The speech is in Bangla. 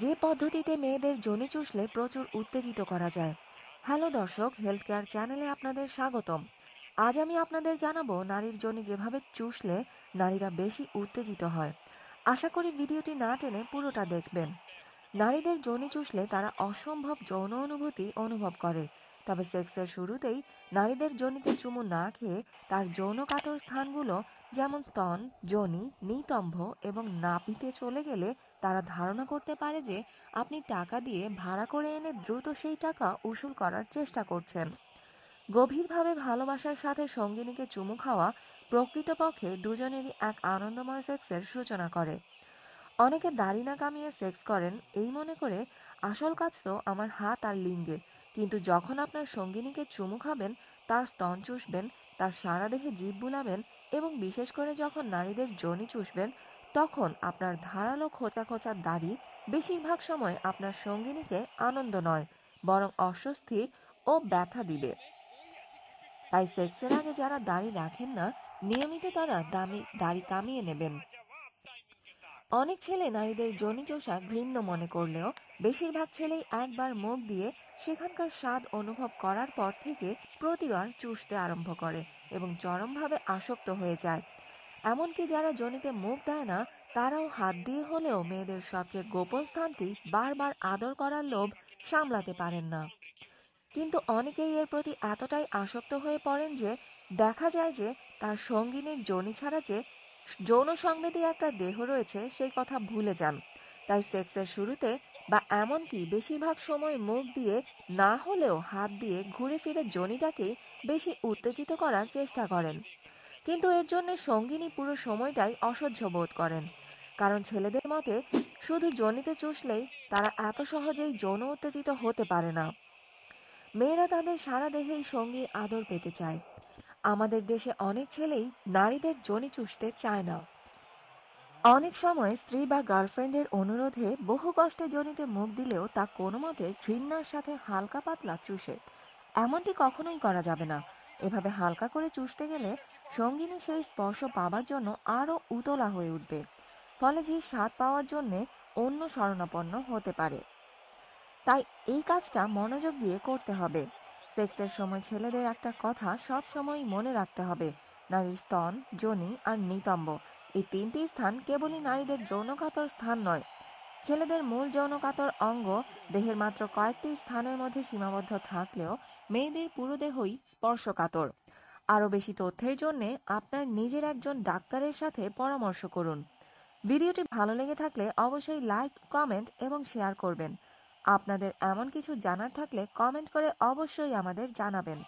যে পদ্ধতিতে মেয়েদের জনি চুষলে প্রচুর উত্তেজিত করা যায় হ্যালো দর্শক হেলথ কেয়ার চ্যানেলে আপনাদের স্বাগতম আজ আমি আপনাদের জানাবো নারীর জনি যেভাবে চুষলে নারীরা বেশি উত্তেজিত হয় আশা করি ভিডিওটি না টেনে পুরোটা দেখবেন নারীদের জনি চুষলে তারা অসম্ভব যৌন অনুভূতি অনুভব করে তবে সেক্সের শুরুতেই নারীদের জনিতে চুমু না খেয়ে তার যৌন কাতর স্থানগুলো যেমন স্তন জনি নিতম্ভ এবং নাপিতে চলে গেলে তারা ধারণা করতে পারে যে আপনি টাকা দিয়ে ভাড়া করে এনে দ্রুত সেই টাকা উসুল করার চেষ্টা করছেন গভীরভাবে ভালোবাসার সাথে সঙ্গিনীকে চুমু খাওয়া প্রকৃতপক্ষে দুজনেরই এক আনন্দময় সেক্সের সূচনা করে অনেকে দাড়ি না কামিয়ে সেক্স করেন এই মনে করে আসল কাজ তো আমার হাত আর লিঙ্গে কিন্তু যখন আপনার সঙ্গিনীকে চুমু খাবেন তার স্তন চুষবেন তার সারা দেহে জীব বুলাবেন এবং বিশেষ করে যখন নারীদের জনি চুষবেন তখন আপনার ধারালো খোঁচা খোঁচা দাড়ি বেশিরভাগ সময় আপনার সঙ্গিনীকে আনন্দ নয় বরং অস্বস্তি ও ব্যথা দিবে তাই সেক্সের আগে যারা দাড়ি রাখেন না নিয়মিত তারা দামি দাড়ি কামিয়ে নেবেন অনেক ছেলে নারীদের জনিচোষা ঘৃণ্য মনে করলেও বেশিরভাগ ছেলেই একবার মুখ দিয়ে সেখানকার স্বাদ অনুভব করার পর থেকে প্রতিবার চুষতে আরম্ভ করে এবং চরমভাবে আসক্ত হয়ে যায় এমনকি যারা জনিতে মুখ দেয় না তারাও হাত দিয়ে হলেও মেয়েদের সবচেয়ে গোপন স্থানটি বারবার আদর করার লোভ সামলাতে পারেন না কিন্তু অনেকেই এর প্রতি এতটাই আসক্ত হয়ে পড়েন যে দেখা যায় যে তার সঙ্গিনীর জনি ছাড়া যে যৌন সংবেদী একটা দেহ রয়েছে সেই কথা ভুলে যান তাই সেক্সের শুরুতে বা এমনকি বেশিরভাগ সময় মুখ দিয়ে না হলেও হাত দিয়ে ঘুরে ফিরে জনিটাকে বেশি উত্তেজিত করার চেষ্টা করেন কিন্তু এর জন্য সঙ্গিনী পুরো সময়টাই অসহ্য বোধ করেন কারণ ছেলেদের মতে শুধু জনিতে চুষলেই তারা এত সহজেই যৌন উত্তেজিত হতে পারে না মেয়েরা তাদের সারা দেহেই সঙ্গীর আদর পেতে চায় আমাদের দেশে অনেক ছেলেই নারীদের জনি চুষতে চায় না অনেক সময় স্ত্রী বা গার্লফ্রেন্ডের অনুরোধে বহু কষ্টে জনিতে মুখ দিলেও তা কোনো মতে ঘৃণার সাথে হালকা পাতলা চুষে এমনটি কখনোই করা যাবে না এভাবে হালকা করে চুষতে গেলে সঙ্গিনী সেই স্পর্শ পাবার জন্য আরও উতলা হয়ে উঠবে ফলে যে স্বাদ পাওয়ার জন্যে অন্য শরণাপন্ন হতে পারে তাই এই কাজটা মনোযোগ দিয়ে করতে হবে সেক্সের সময় ছেলেদের একটা কথা সব সময় মনে রাখতে হবে নারীর স্তন জনি আর নিতম্ব এই তিনটি স্থান কেবলই নারীদের যৌনকাতর স্থান নয় ছেলেদের মূল যৌনকাতর অঙ্গ দেহের মাত্র কয়েকটি স্থানের মধ্যে সীমাবদ্ধ থাকলেও মেয়েদের পুরো দেহই স্পর্শকাতর আরও বেশি তথ্যের জন্য আপনার নিজের একজন ডাক্তারের সাথে পরামর্শ করুন ভিডিওটি ভালো লেগে থাকলে অবশ্যই লাইক কমেন্ট এবং শেয়ার করবেন আপনাদের এমন কিছু জানার থাকলে কমেন্ট করে অবশ্যই আমাদের জানাবেন